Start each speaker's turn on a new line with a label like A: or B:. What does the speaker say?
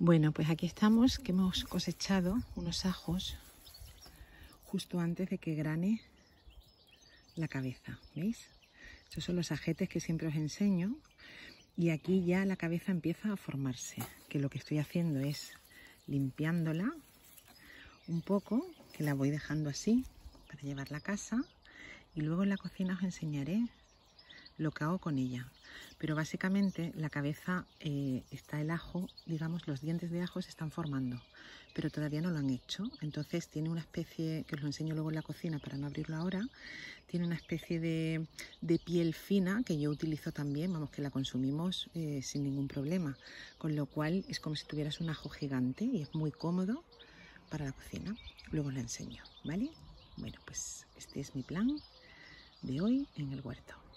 A: Bueno, pues aquí estamos, que hemos cosechado unos ajos justo antes de que grane la cabeza, ¿veis? Estos son los ajetes que siempre os enseño y aquí ya la cabeza empieza a formarse, que lo que estoy haciendo es limpiándola un poco, que la voy dejando así para llevarla a casa y luego en la cocina os enseñaré lo que hago con ella. Pero básicamente la cabeza eh, está el ajo, digamos, los dientes de ajo se están formando, pero todavía no lo han hecho. Entonces tiene una especie, que os lo enseño luego en la cocina para no abrirlo ahora, tiene una especie de, piel fina que yo utilizo también, vamos, que la consumimos eh, sin ningún problema. Con lo cual es como si tuvieras un ajo gigante y es muy cómodo para la cocina. Luego os lo enseño, ¿vale? Bueno, pues este es mi plan de hoy en el huerto.